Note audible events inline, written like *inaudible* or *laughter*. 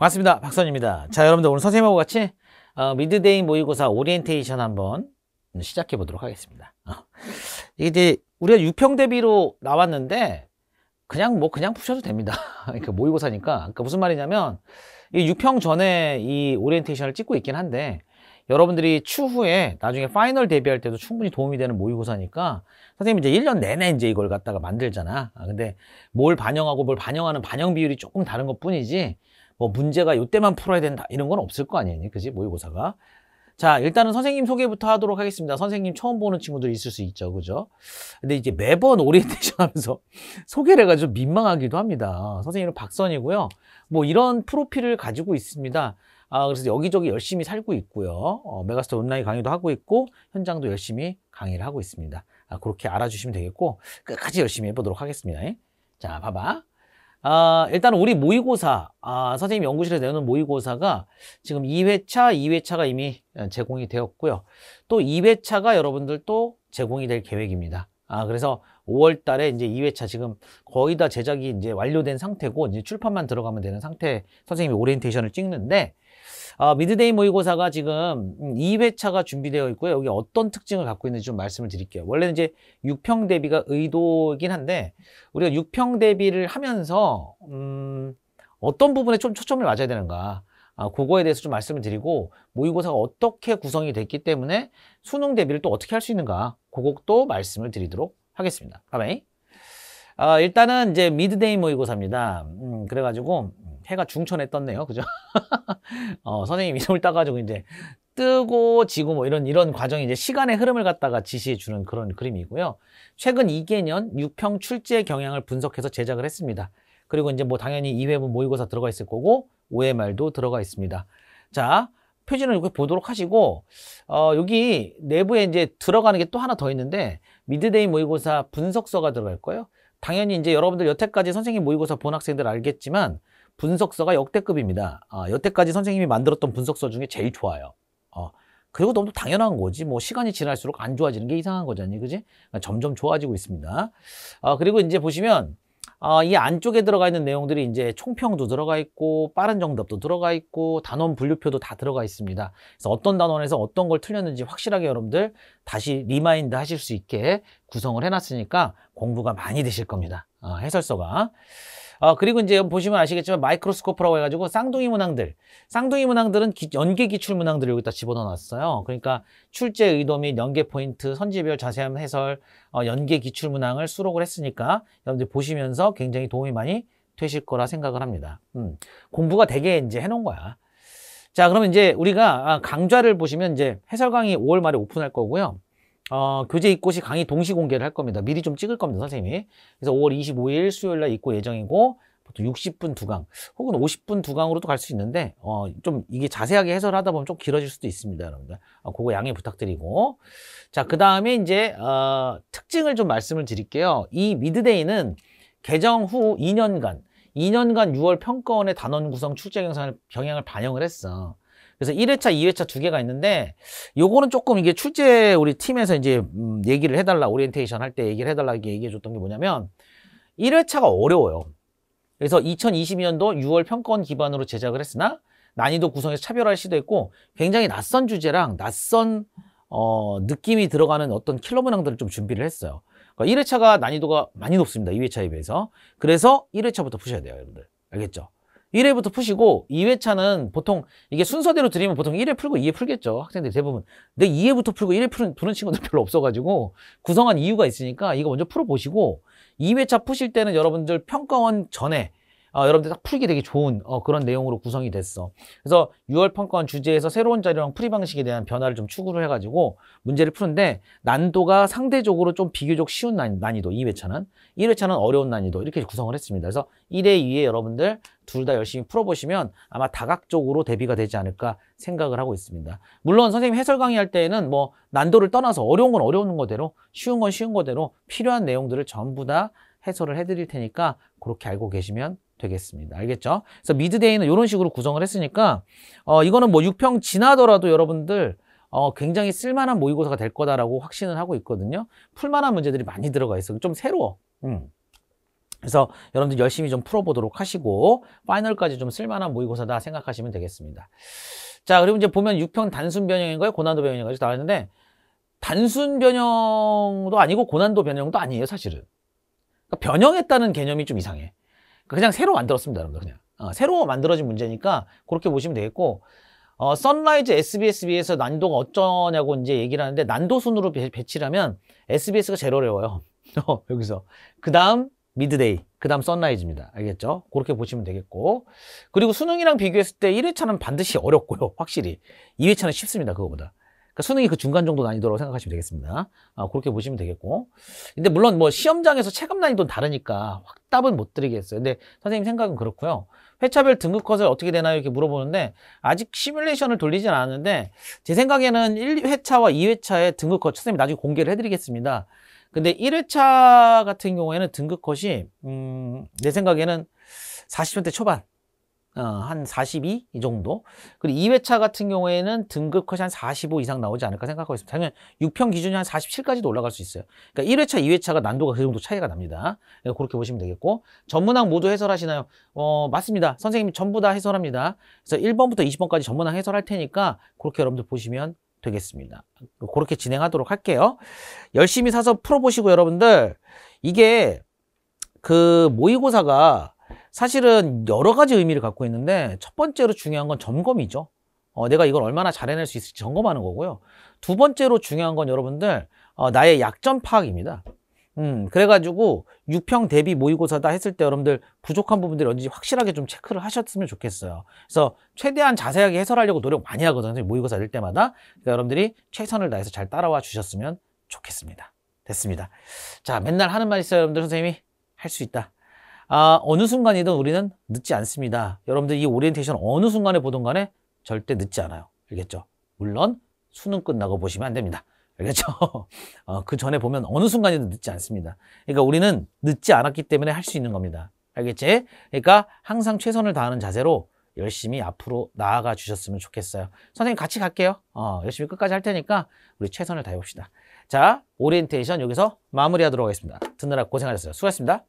반갑습니다. 박선입니다. 자, 여러분들 오늘 선생님하고 같이 어, 미드데이 모의고사 오리엔테이션 한번 시작해 보도록 하겠습니다. 어. 이게 이제 우리가 유평 대비로 나왔는데 그냥 뭐 그냥 푸셔도 됩니다. *laughs* 그러니까 모의고사니까 그러니까 무슨 말이냐면 이 유평 전에 이 오리엔테이션을 찍고 있긴 한데 여러분들이 추후에 나중에 파이널 대비할 때도 충분히 도움이 되는 모의고사니까 선생님 이제 1년 내내 이제 이걸 갖다가 만들잖 아, 근데 뭘 반영하고 뭘 반영하는 반영 비율이 조금 다른 것 뿐이지 뭐 문제가 이때만 풀어야 된다 이런 건 없을 거 아니에요. 그지? 모의고사가. 자, 일단은 선생님 소개부터 하도록 하겠습니다. 선생님 처음 보는 친구들이 있을 수 있죠. 그죠? 근데 이제 매번 오리엔테이션 하면서 *laughs* 소개를 해가지고 민망하기도 합니다. 선생님은 박선이고요. 뭐 이런 프로필을 가지고 있습니다. 아, 그래서 여기저기 열심히 살고 있고요. 어, 메가스터 온라인 강의도 하고 있고, 현장도 열심히 강의를 하고 있습니다. 아, 그렇게 알아주시면 되겠고, 끝까지 열심히 해보도록 하겠습니다. 예? 자, 봐봐. 아, 일단 우리 모의고사, 아, 선생님 연구실에서 내은 모의고사가 지금 2회차, 2회차가 이미 제공이 되었고요. 또 2회차가 여러분들 또 제공이 될 계획입니다. 아, 그래서 5월 달에 이제 2회차 지금 거의 다 제작이 이제 완료된 상태고 이제 출판만 들어가면 되는 상태 선생님이 오리엔테이션을 찍는데 아, 미드데이 모의고사가 지금 2회차가 음, 준비되어 있고요. 여기 어떤 특징을 갖고 있는지 좀 말씀을 드릴게요. 원래는 이제 6평 대비가 의도이긴 한데 우리가 6평 대비를 하면서 음, 어떤 부분에 좀 초점을 맞아야 되는가 아, 그거에 대해서 좀 말씀을 드리고 모의고사가 어떻게 구성이 됐기 때문에 수능 대비를 또 어떻게 할 수 있는가 그것도 말씀을 드리도록 하겠습니다. 가만히 어, 일단은 이제 미드데이 모의고사입니다. 음, 그래가지고 해가 중천에 떴네요. 그죠? *laughs* 어, 선생님 이름을 따가지고 이제 뜨고 지고 뭐 이런 이런 과정이 이제 시간의 흐름을 갖다가 지시해 주는 그런 그림이고요. 최근 2개년 6평 출제 경향을 분석해서 제작을 했습니다. 그리고 이제 뭐 당연히 2회분 모의고사 들어가 있을 거고 5회 말도 들어가 있습니다. 자, 표지는 이렇게 보도록 하시고 어, 여기 내부에 이제 들어가는 게 또 하나 더 있는데 미드데이 모의고사 분석서가 들어갈 거예요. 당연히 이제 여러분들 여태까지 선생님 모의고사 본 학생들 알겠지만 분석서가 역대급입니다. 아, 여태까지 선생님이 만들었던 분석서 중에 제일 좋아요. 어, 그리고 너무 당연한 거지. 뭐 시간이 지날수록 안 좋아지는 게 이상한 거잖니, 그지? 점점 좋아지고 있습니다. 아, 그리고 이제 보시면 어, 이 안쪽에 들어가 있는 내용들이 이제 총평도 들어가 있고 빠른 정답도 들어가 있고 단원 분류표도 다 들어가 있습니다. 그래서 어떤 단원에서 어떤 걸 틀렸는지 확실하게 여러분들 다시 리마인드 하실 수 있게 구성을 해놨으니까 공부가 많이 되실 겁니다. 어, 해설서가. 어, 그리고 이제 보시면 아시겠지만 마이크로스코프라고 해가지고 쌍둥이 문항들. 쌍둥이 문항들은 기, 연계 기출 문항들을 여기다 집어넣어놨어요. 그러니까 출제 의도 및 연계 포인트, 선지별 자세한 해설, 어, 연계 기출 문항을 수록을 했으니까 여러분들 보시면서 굉장히 도움이 많이 되실 거라 생각을 합니다. 음, 공부가 되게 이제 해놓은 거야. 자, 그러면 이제 우리가 아, 강좌를 보시면 이제 해설 강의 5월 말에 오픈할 거고요. 어, 교재 입고시 강의 동시 공개를 할 겁니다. 미리 좀 찍을 겁니다, 선생님이. 그래서 5월 25일 수요일 날 입고 예정이고 보통 60분 두 강 혹은 50분 두 강으로도 갈 수 있는데 어, 좀 이게 자세하게 해설하다 보면 좀 길어질 수도 있습니다, 여러분들. 어, 그거 양해 부탁드리고 자, 그 다음에 이제 어, 특징을 좀 말씀을 드릴게요. 이 미드데이는 개정 후 2년간 2년간 6월 평가원의 단원 구성 출제 경향을, 경향을 반영을 했어. 그래서 1회차, 2회차 두 개가 있는데 요거는 조금 이게 출제 우리 팀에서 이제 음, 얘기를 해달라 오리엔테이션 할 때 얘기를 해달라 이렇게 얘기해줬던 게 뭐냐면 1회차가 어려워요. 그래서 2022년도 6월 평가원 기반으로 제작을 했으나 난이도 구성에서 차별화를 시도했고 굉장히 낯선 주제랑 낯선 어, 느낌이 들어가는 어떤 킬러 문항들을 좀 준비를 했어요. 그러니까 1회차가 난이도가 많이 높습니다. 2회차에 비해서. 그래서 1회차부터 푸셔야 돼요, 여러분들. 알겠죠? 1회부터 푸시고 2회차는 보통 이게 순서대로 드리면 보통 1회 풀고 2회 풀겠죠. 학생들이 대부분. 근데 2회부터 풀고 1회 푸는, 푸는 친구들 *laughs* 별로 없어가지고 구성한 이유가 있으니까 이거 먼저 풀어보시고 2회차 푸실 때는 여러분들 평가원 전에 어, 여러분들 딱 풀기 되게 좋은 어, 그런 내용으로 구성이 됐어. 그래서 6월 평가원 주제에서 새로운 자료랑 풀이 방식에 대한 변화를 좀 추구를 해가지고 문제를 푸는데 난도가 상대적으로 좀 비교적 쉬운 난, 이도 2회차는 1회차는 어려운 난이도 이렇게 구성을 했습니다. 그래서 1회, 2회 여러분들 둘 다 열심히 풀어보시면 아마 다각적으로 대비가 되지 않을까 생각을 하고 있습니다. 물론 선생님 해설 강의할 때에는 뭐 난도를 떠나서 어려운 건 어려운 거대로 쉬운 건 쉬운 거대로 필요한 내용들을 전부 다 해설을 해드릴 테니까 그렇게 알고 계시면 되겠습니다. 알겠죠? 그래서 미드데이는 이런 식으로 구성을 했으니까 어, 이거는 뭐 6평 지나더라도 여러분들 어, 굉장히 쓸만한 모의고사가 될 거다라고 확신을 하고 있거든요. 풀만한 문제들이 많이 들어가 있어. 요좀 새로워. 음. 그래서 여러분들 열심히 좀 풀어보도록 하시고 파이널까지 좀 쓸만한 모의고사다 생각하시면 되겠습니다. 자 그리고 이제 보면 6평 단순 변형인가요? 고난도 변형인가요? 나왔는데 단순 변형도 아니고 고난도 변형도 아니에요 사실은. 그러니까 변형했다는 개념이 좀 이상해. 그러니까 그냥 새로 만들었습니다, 여러분들 그냥. 어, 새로 만들어진 문제니까 그렇게 보시면 되겠고 어, 선라이즈 SBSB에서 난도가 어쩌냐고 이제 얘기를 하는데 난도 순으로 배, 배치하면 SBS가 제일 어려워요. *laughs* 어, 여기서 그 다음 미드데이, 그 다음 선라이즈입니다. 알겠죠? 그렇게 보시면 되겠고 그리고 수능이랑 비교했을 때 1회차는 반드시 어렵고요. 확실히 2회차는 쉽습니다. 그거보다 그러니까 수능이 그 중간 정도 난이도라고 생각하시면 되겠습니다. 아, 그렇게 보시면 되겠고. 근데 물론 뭐 시험장에서 체감 난이도는 다르니까 확 답은 못 드리겠어요. 근데 선생님 생각은 그렇고요. 회차별 등급 컷을 어떻게 되나요? 이렇게 물어보는데 아직 시뮬레이션을 돌리진 않았는데 제 생각에는 1회차와 2회차의 등급 컷 선생님 나중에 공개를 해드리겠습니다. 근데 1회차 같은 경우에는 등급 컷이 음, 내 생각에는 40년대 초반 어, 한42이 정도 그리고 2회차 같은 경우에는 등급 컷이 한 45 이상 나오지 않을까 생각하고 있습니다 당연 6평 기준이 한 47까지도 올라갈 수 있어요 그러니까 1회차 2회차가 난도가 그 정도 차이가 납니다 예, 그렇게 보시면 되겠고 전문항 모두 해설하시나요? 어 맞습니다 선생님이 전부 다 해설합니다 그래서 1번부터 20번까지 전문항 해설할 테니까 그렇게 여러분들 보시면 되겠습니다 그렇게 진행하도록 할게요 열심히 사서 풀어보시고 여러분들 이게 그 모의고사가 사실은 여러 가지 의미를 갖고 있는데 첫 번째로 중요한 건 점검이죠. 어, 내가 이걸 얼마나 잘해낼 수 있을지 점검하는 거고요. 두 번째로 중요한 건 여러분들 어, 나의 약점 파악입니다. 음, 그래가지고 6평 대비 모의고사다 했을 때 여러분들 부족한 부분들이 어딘지 확실하게 좀 체크를 하셨으면 좋겠어요. 그래서 최대한 자세하게 해설하려고 노력 많이 하거든요. 모의고사 낼 때마다. 그러니까 여러분들이 최선을 다해서 잘 따라와 주셨으면 좋겠습니다. 됐습니다. 자, 맨날 하는 말 있어요, 여러분들 선생님이? 할 수 있다. 아, 어느 순간이든 우리는 늦지 않습니다. 여러분들 이 오리엔테이션 어느 순간에 보던 간에 절대 늦지 않아요. 알겠죠? 물론 수능 끝나고 보시면 안 됩니다. 알겠죠? *laughs* 어, 그 전에 보면 어느 순간이든 늦지 않습니다. 그러니까 우리는 늦지 않았기 때문에 할 수 있는 겁니다. 알겠지? 그러니까 항상 최선을 다하는 자세로 열심히 앞으로 나아가 주셨으면 좋겠어요. 선생님 같이 갈게요. 어, 열심히 끝까지 할 테니까 우리 최선을 다해봅시다. 자, 오리엔테이션 여기서 마무리하도록 하겠습니다. 듣느라 고생하셨어요. 수고하셨습니다.